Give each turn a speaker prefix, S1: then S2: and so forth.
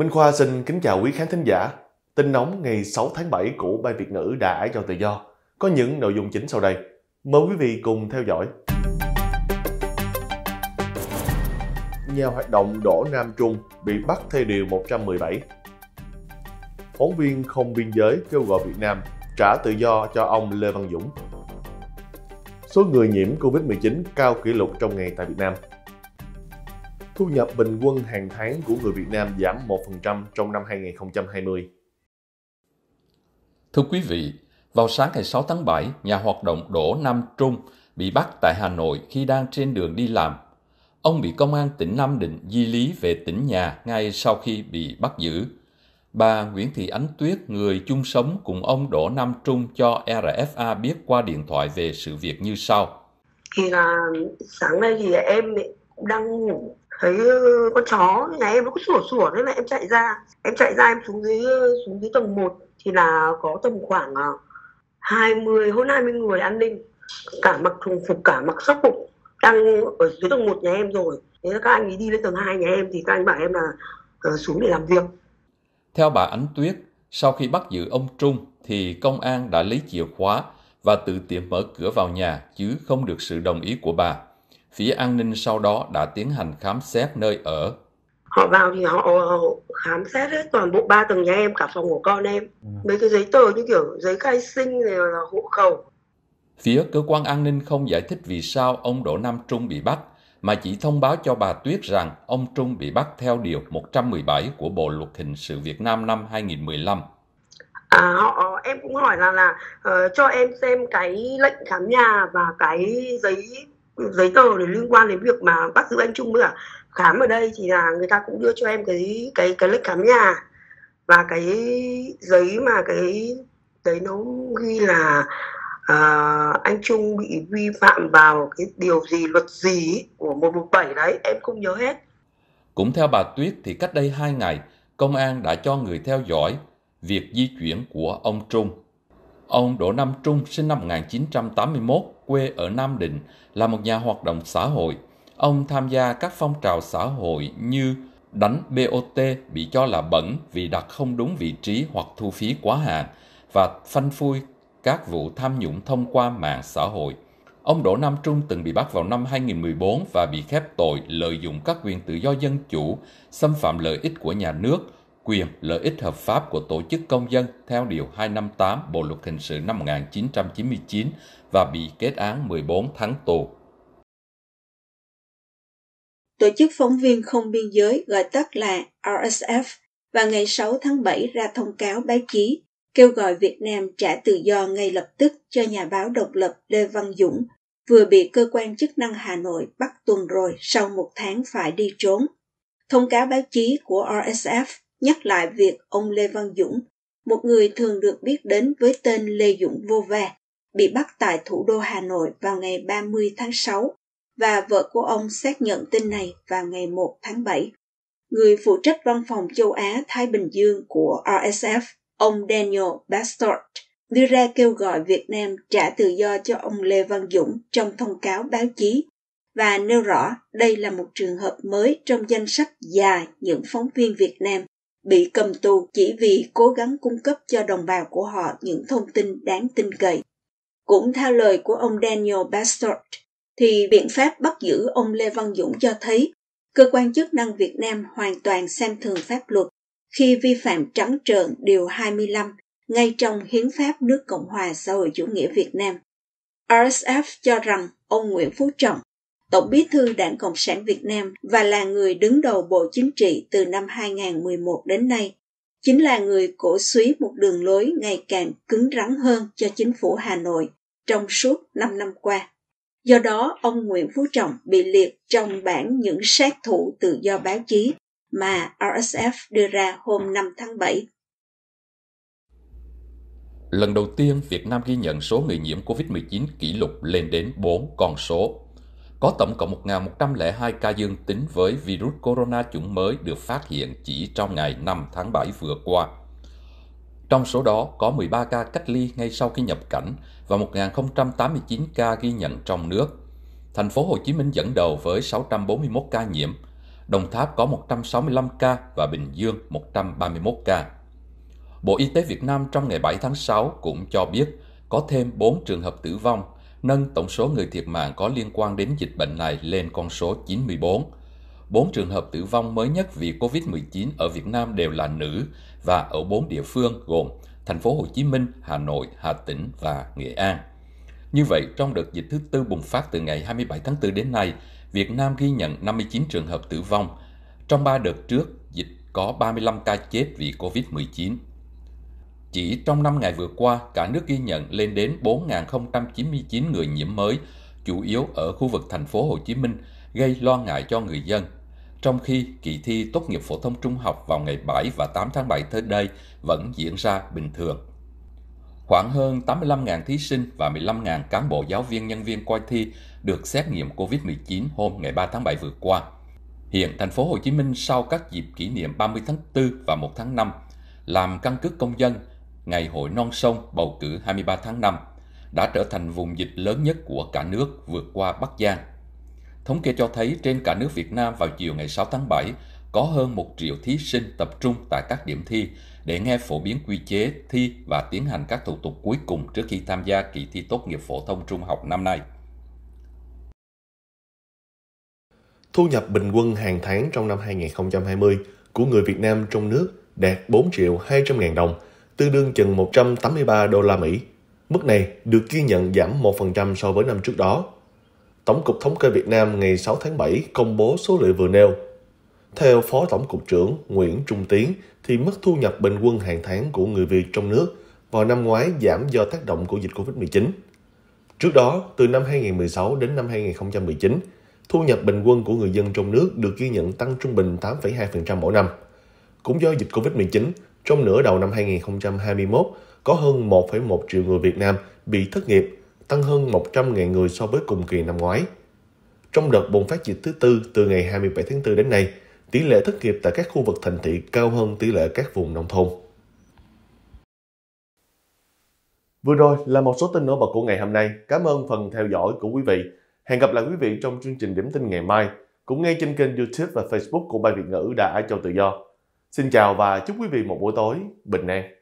S1: Minh Khoa xin kính chào quý khán thính giả. Tin nóng ngày 6 tháng 7 của Ban Việt ngữ đã ái cho tự do có những nội dung chính sau đây. Mời quý vị cùng theo dõi. Nhà hoạt động Đỗ Nam Trung bị bắt theo Điều 117 Phóng viên không biên giới kêu gọi Việt Nam trả tự do cho ông Lê Văn Dũng Số người nhiễm Covid-19 cao kỷ lục trong ngày tại Việt Nam thu nhập bình quân hàng tháng của người Việt Nam giảm 1% trong năm 2020.
S2: Thưa quý vị, vào sáng ngày 6 tháng 7, nhà hoạt động Đỗ Nam Trung bị bắt tại Hà Nội khi đang trên đường đi làm. Ông bị công an tỉnh Nam Định di lý về tỉnh nhà ngay sau khi bị bắt giữ. Bà Nguyễn Thị Ánh Tuyết, người chung sống cùng ông Đỗ Nam Trung cho RFA biết qua điện thoại về sự việc như sau. Thì
S3: là sáng nay thì em đang ngủ thấy ờ, con chó nhà em nó cứ sủa sủa nên là em chạy ra em chạy ra em xuống dưới ờ, xuống dưới tầng 1 thì là có tầm khoảng 20 ờ, hơn 20 người an ninh cả mặc thùng phục cả mặc sóc phục đang ở dưới tầng 1 nhà em rồi thế các anh ấy đi lên tầng 2 nhà em thì các anh bảo em
S2: là xuống để làm việc theo bà Ánh Tuyết sau khi bắt giữ ông Trung thì công an đã lấy chìa khóa và tự tiện mở cửa vào nhà chứ không được sự đồng ý của bà phía an ninh sau đó đã tiến hành khám xét nơi ở. Họ vào
S3: thì họ, khám xét hết toàn bộ ba tầng nhà em, cả phòng của con em. Mấy cái giấy tờ như kiểu giấy khai sinh, rồi là hộ khẩu.
S2: Phía cơ quan an ninh không giải thích vì sao ông Đỗ Nam Trung bị bắt, mà chỉ thông báo cho bà Tuyết rằng ông Trung bị bắt theo Điều 117 của Bộ Luật Hình sự Việt Nam năm 2015.
S3: À, họ em cũng hỏi là là uh, cho em xem cái lệnh khám nhà và cái giấy giấy tờ để liên quan đến việc mà bắt giữ anh Trung nữa khám ở đây thì là người ta cũng đưa cho em cái cái cái lịch khám nhà và cái giấy mà cái đấy nó ghi là uh, anh Trung bị vi phạm vào cái điều gì luật gì của 117 đấy em không nhớ hết
S2: cũng theo bà Tuyết thì cách đây 2 ngày công an đã cho người theo dõi việc di chuyển của ông Trung ông Đỗ Nam Trung sinh năm 1981 quê ở Nam Định, là một nhà hoạt động xã hội. Ông tham gia các phong trào xã hội như đánh BOT bị cho là bẩn vì đặt không đúng vị trí hoặc thu phí quá hạn và phanh phui các vụ tham nhũng thông qua mạng xã hội. Ông Đỗ Nam Trung từng bị bắt vào năm 2014 và bị khép tội lợi dụng các quyền tự do dân chủ, xâm phạm lợi ích của nhà nước, quyền lợi ích hợp pháp của tổ chức công dân theo Điều 258 Bộ Luật Hình sự năm 1999 và bị kết án 14 tháng tù.
S4: Tổ chức phóng viên không biên giới gọi tắt là RSF và ngày 6 tháng 7 ra thông cáo báo chí kêu gọi Việt Nam trả tự do ngay lập tức cho nhà báo độc lập Lê Văn Dũng vừa bị cơ quan chức năng Hà Nội bắt tuần rồi sau một tháng phải đi trốn. Thông cáo báo chí của RSF nhắc lại việc ông Lê Văn Dũng, một người thường được biết đến với tên Lê Dũng Vô Ve, bị bắt tại thủ đô Hà Nội vào ngày 30 tháng 6 và vợ của ông xác nhận tin này vào ngày 1 tháng 7. Người phụ trách văn phòng châu Á Thái Bình Dương của RSF, ông Daniel Bastard, đưa ra kêu gọi Việt Nam trả tự do cho ông Lê Văn Dũng trong thông cáo báo chí và nêu rõ đây là một trường hợp mới trong danh sách dài những phóng viên Việt Nam bị cầm tù chỉ vì cố gắng cung cấp cho đồng bào của họ những thông tin đáng tin cậy. Cũng theo lời của ông Daniel Bastard, thì biện pháp bắt giữ ông Lê Văn Dũng cho thấy cơ quan chức năng Việt Nam hoàn toàn xem thường pháp luật khi vi phạm trắng trợn Điều 25 ngay trong Hiến pháp nước Cộng hòa xã hội chủ nghĩa Việt Nam. RSF cho rằng ông Nguyễn Phú Trọng Tổng bí thư Đảng Cộng sản Việt Nam và là người đứng đầu Bộ Chính trị từ năm 2011 đến nay, chính là người cổ suý một đường lối ngày càng cứng rắn hơn cho chính phủ Hà Nội trong suốt 5 năm qua. Do đó, ông Nguyễn Phú Trọng bị liệt trong bảng những sát thủ tự do báo chí mà RSF đưa ra hôm 5 tháng 7.
S2: Lần đầu tiên, Việt Nam ghi nhận số người nhiễm COVID-19 kỷ lục lên đến 4 con số có tổng cộng 1.102 ca dương tính với virus corona chủng mới được phát hiện chỉ trong ngày 5 tháng 7 vừa qua. Trong số đó có 13 ca cách ly ngay sau khi nhập cảnh và 1.089 ca ghi nhận trong nước. Thành phố Hồ Chí Minh dẫn đầu với 641 ca nhiễm, Đồng Tháp có 165 ca và Bình Dương 131 ca. Bộ Y tế Việt Nam trong ngày 7 tháng 6 cũng cho biết có thêm 4 trường hợp tử vong – nâng tổng số người thiệt mạng có liên quan đến dịch bệnh này lên con số 94. Bốn trường hợp tử vong mới nhất vì COVID-19 ở Việt Nam đều là nữ và ở bốn địa phương gồm thành phố Hồ Chí Minh, Hà Nội, Hà Tĩnh và Nghệ An. Như vậy, trong đợt dịch thứ tư bùng phát từ ngày 27 tháng 4 đến nay, Việt Nam ghi nhận 59 trường hợp tử vong. Trong ba đợt trước, dịch có 35 ca chết vì COVID-19. Chỉ trong 5 ngày vừa qua, cả nước ghi nhận lên đến 4.099 người nhiễm mới, chủ yếu ở khu vực thành phố Hồ Chí Minh, gây lo ngại cho người dân. Trong khi kỳ thi tốt nghiệp phổ thông trung học vào ngày 7 và 8 tháng 7 tới đây vẫn diễn ra bình thường. Khoảng hơn 85.000 thí sinh và 15.000 cán bộ giáo viên nhân viên coi thi được xét nghiệm COVID-19 hôm ngày 3 tháng 7 vừa qua. Hiện thành phố Hồ Chí Minh sau các dịp kỷ niệm 30 tháng 4 và 1 tháng 5 làm căn cước công dân ngày hội non sông bầu cử 23 tháng 5 đã trở thành vùng dịch lớn nhất của cả nước vượt qua Bắc Giang. Thống kê cho thấy trên cả nước Việt Nam vào chiều ngày 6 tháng 7 có hơn 1 triệu thí sinh tập trung tại các điểm thi để nghe phổ biến quy chế thi và tiến hành các thủ tục cuối cùng trước khi tham gia kỳ thi tốt nghiệp phổ thông trung học năm nay.
S1: Thu nhập bình quân hàng tháng trong năm 2020 của người Việt Nam trong nước đạt 4 triệu 200 ngàn đồng – tương đương chừng 183 đô la Mỹ. Mức này được ghi nhận giảm 1% so với năm trước đó. Tổng cục Thống kê Việt Nam ngày 6 tháng 7 công bố số liệu vừa nêu. Theo Phó Tổng cục trưởng Nguyễn Trung Tiến, thì mức thu nhập bình quân hàng tháng của người Việt trong nước vào năm ngoái giảm do tác động của dịch COVID-19. Trước đó, từ năm 2016 đến năm 2019, thu nhập bình quân của người dân trong nước được ghi nhận tăng trung bình 8,2% mỗi năm. Cũng do dịch COVID-19, trong nửa đầu năm 2021, có hơn 1,1 triệu người Việt Nam bị thất nghiệp, tăng hơn 100.000 người so với cùng kỳ năm ngoái. Trong đợt bùng phát dịch thứ tư từ ngày 27 tháng 4 đến nay, tỷ lệ thất nghiệp tại các khu vực thành thị cao hơn tỷ lệ các vùng nông thôn. Vừa rồi là một số tin nổi bật của ngày hôm nay. Cảm ơn phần theo dõi của quý vị. Hẹn gặp lại quý vị trong chương trình điểm tin ngày mai, cũng ngay trên kênh YouTube và Facebook của Ban Việt ngữ Đại Châu Tự Do. Xin chào và chúc quý vị một buổi tối bình an.